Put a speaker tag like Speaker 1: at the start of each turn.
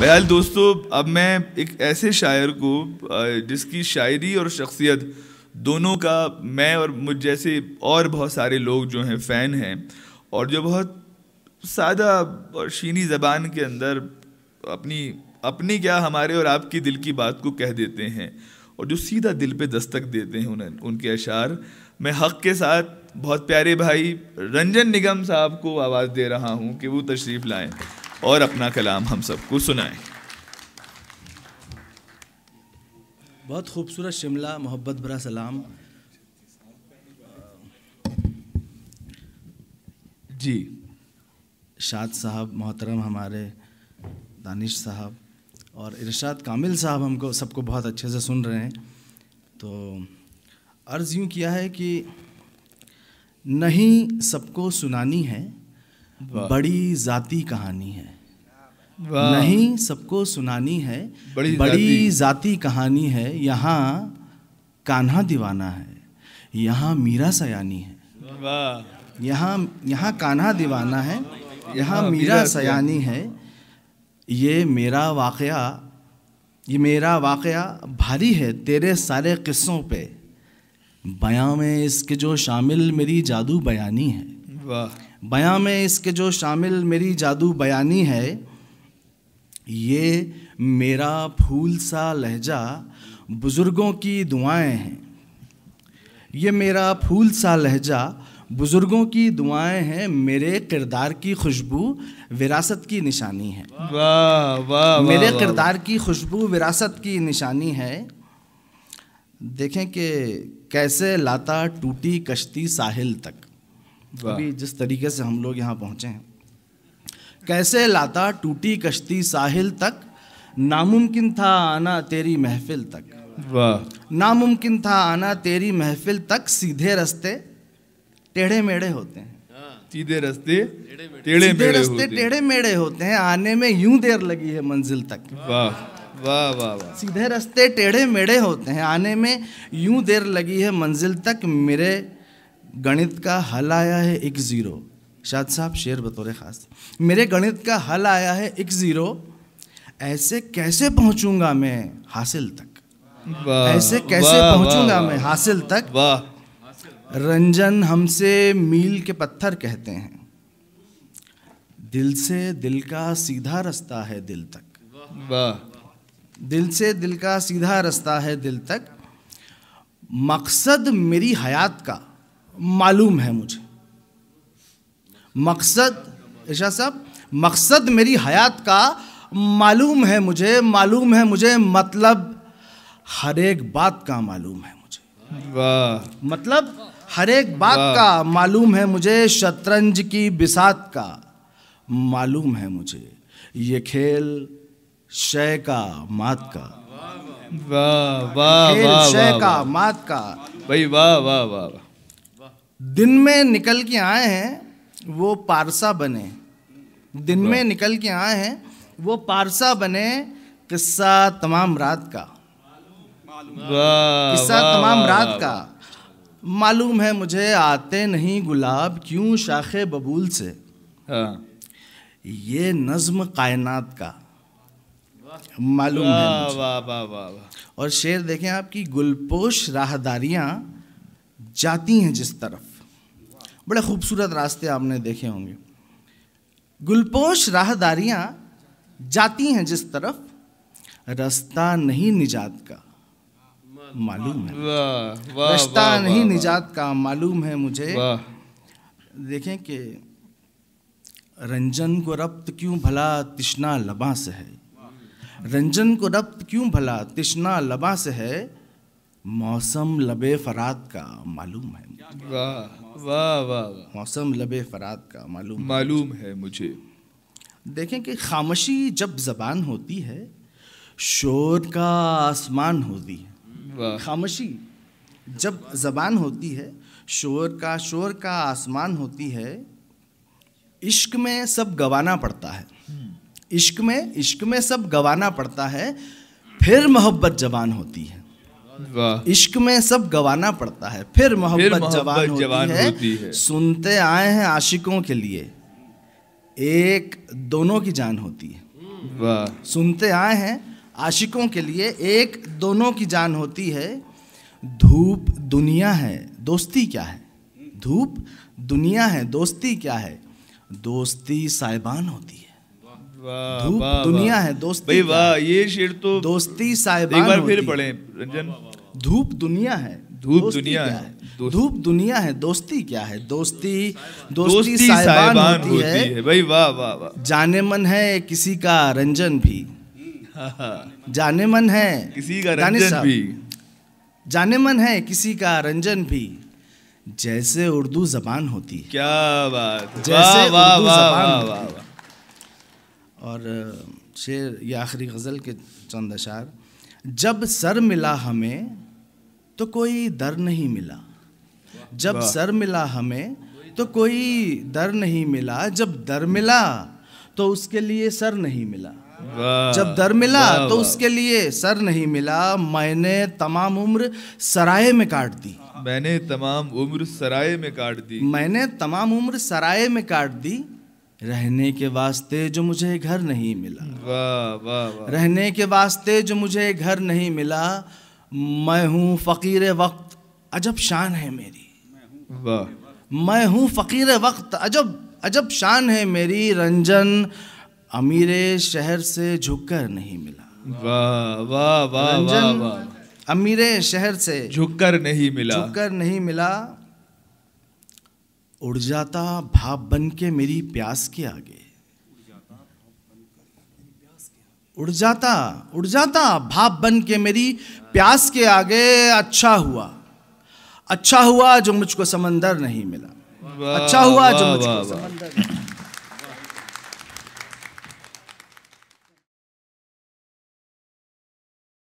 Speaker 1: बहाल दोस्तों अब मैं एक ऐसे शायर को जिसकी शायरी और शख्सियत दोनों का मैं और मुझ जैसे और बहुत सारे लोग जो हैं फ़ैन हैं और जो बहुत सादा और शीनी ज़बान के अंदर अपनी अपनी क्या हमारे और आपकी दिल की बात को कह देते हैं और जो सीधा दिल पे दस्तक देते हैं उन्हें उनके अशार मैं हक़ के साथ बहुत प्यारे भाई रंजन निगम साहब को आवाज़ दे रहा हूँ कि वो तशरीफ़ लाएँ और अपना कलाम हम सबको सुनाए बहुत खूबसूरत शिमला मोहब्बत बरा सलाम जी शाद साहब मोहतरम हमारे दानिश साहब और इरशाद कामिल साहब हमको सबको बहुत अच्छे से सुन रहे हैं तो अर्ज़ यूँ किया है कि नहीं सबको सुनानी है बड़ी जाती कहानी है नहीं सबको सुनानी है बड़ी, बड़ी जाती कहानी है यहाँ कान्हा दीवाना है यहाँ मीरा सयानी है यहाँ यहाँ कान्हा दीवाना है यहाँ हाँ, मीरा सयानी है ये मेरा वाकया ये मेरा वाक़ भारी है तेरे सारे किस्सों पे बयां में इसके जो शामिल मेरी जादू बयानी है वाह बयां में इसके जो शामिल मेरी जादू बयानी है ये मेरा फूल सा लहजा बुज़ुर्गों की दुआएं हैं ये मेरा फूल सा लहजा बुज़ुर्गों की दुआएं हैं मेरे किरदार की खुशबू विरासत की निशानी है वाह वाह मेरे किरदार की खुशबू विरासत की निशानी है देखें कि कैसे लाता टूटी कश्ती साहिल तक अभी जिस तरीके से हम लोग यहाँ पहुँचे हैं कैसे लाता टूटी कश्ती साहिल तक नामुमकिन था आना तेरी महफिल तक वाह नामुमकिन था आना तेरी महफिल तक सीधे रस्ते टेढ़े मेढ़े होते हैं सीधे रस्ते टेढ़े मेढ़े टेढ़े मेढ़े होते हैं आने में यूं देर लगी है मंजिल तक वाह वाह वाह वाह सीधे रास्ते टेढ़े मेढ़े होते हैं आने में यूं देर लगी है मंजिल तक मेरे गणित का हल आया है एक ज़ीरो शाद साहब शेर बतौर ख़ास मेरे गणित का हल आया है एक ज़ीरो ऐसे कैसे पहुंचूंगा मैं हासिल तक ऐसे कैसे पहुंचूंगा मैं हासिल तक रंजन हमसे मील के पत्थर कहते हैं दिल से दिल का सीधा रास्ता है दिल तक दिल से दिल का सीधा रास्ता है दिल तक मकसद मेरी हयात का मालूम है मुझे मकसद इर्शा साहब मकसद मेरी हयात का मालूम है मुझे मालूम है मुझे मतलब हर एक बात का मालूम है मुझे वाह मतलब हर एक बात का मालूम है मुझे शतरंज की बिसात का मालूम है मुझे ये खेल शय का मात का वाह वाह वाह वाह का मात का भाई वाह वाह वाह दिन में निकल के आए हैं वो पारसा बने दिन में निकल के आए हैं वो पारसा बने किस्सा तमाम रात का किस्सा तमाम रात का मालूम है मुझे आते नहीं गुलाब क्यों शाख बबूल से हाँ। ये नज्म कायनात का मालूम है वा, वा, वा। और शेर देखें आपकी गुलपोश राहदारियाँ जाती हैं जिस तरफ बड़े खूबसूरत रास्ते आपने देखे होंगे गुलपोश राहदारियाँ जाती हैं जिस तरफ रास्ता नहीं निजात का मालूम है रास्ता नहीं निजात का मालूम है मुझे देखें कि रंजन को रब्त क्यों भला तिश्ना लबा से है रंजन को रब्त क्यों भला तिश्ना लबा से है मौसम लबे फरात का मालूम है वाह वाह वाह मौसम लबे फरात का मालूम मालूम है मुझे देखें कि खामोशी जब जबान होती है शोर का आसमान होती है खामोशी जब जबान होती है शोर का शोर का आसमान होती है इश्क में सब गवाना पड़ता है हम्म। इश्क में इश्क में सब गवाना पड़ता है फिर मोहब्बत जबान होती है इश्क में सब गवाना पड़ता है फिर मोहब्बत जवान, होती, जवान है, होती है सुनते आए हैं आशिकों के लिए एक दोनों की जान होती है सुनते आए हैं आशिकों के लिए एक दोनों की जान होती है धूप दुनिया है दोस्ती क्या है धूप दुनिया है दोस्ती क्या है दोस्ती साहिबान होती है धूप दुनिया है दोस्ती भाई वाह ये शेर तो दोस्ती साहेब एक बार फिर पढ़े रंजन धूप दुनिया है धूप दुनिया है धूप दुनिया है दोस्ती क्या है दोस्ती दोस्ती दोस्ती साहिबान होती होती है भाई वाह वाह वाह जाने मन है किसी का रंजन भी जाने मन है किसी का रंजन भी जाने मन है किसी का रंजन भी जैसे उर्दू जबान होती है क्या बात जैसे उर्दू जबान होती और शेर ये आखिरी गज़ल के चंद अशार जब सर मिला हमें तो कोई दर नहीं मिला जब सर मिला हमें तो कोई दर नहीं मिला जब दर मिला तो उसके लिए सर नहीं मिला जब दर मिला तो उसके लिए सर नहीं मिला मैंने तमाम उम्र सराय में काट दी मैंने तमाम उम्र सराय में काट दी मैंने तमाम उम्र सराय में काट दी रहने के वास्ते जो मुझे घर नहीं मिला वाह वाह रहने के वास्ते जो मुझे घर नहीं मिला मैं हूँ फ़कीर वक्त अजब शान है मेरी वाह मैं हूँ फ़कीर वक्त अजब अजब शान है मेरी रंजन अमीरे शहर से झुककर नहीं मिला वाह वाह वाह वाह अमीरे शहर से झुककर नहीं मिला झुककर नहीं मिला उड़ जाता भाप बन के मेरी प्यास के आगे उड़ जाता उड़ जाता भाप बन के मेरी प्यास के आगे अच्छा हुआ अच्छा हुआ जो मुझको समंदर नहीं
Speaker 2: मिला अच्छा हुआ जो मुझको समंदर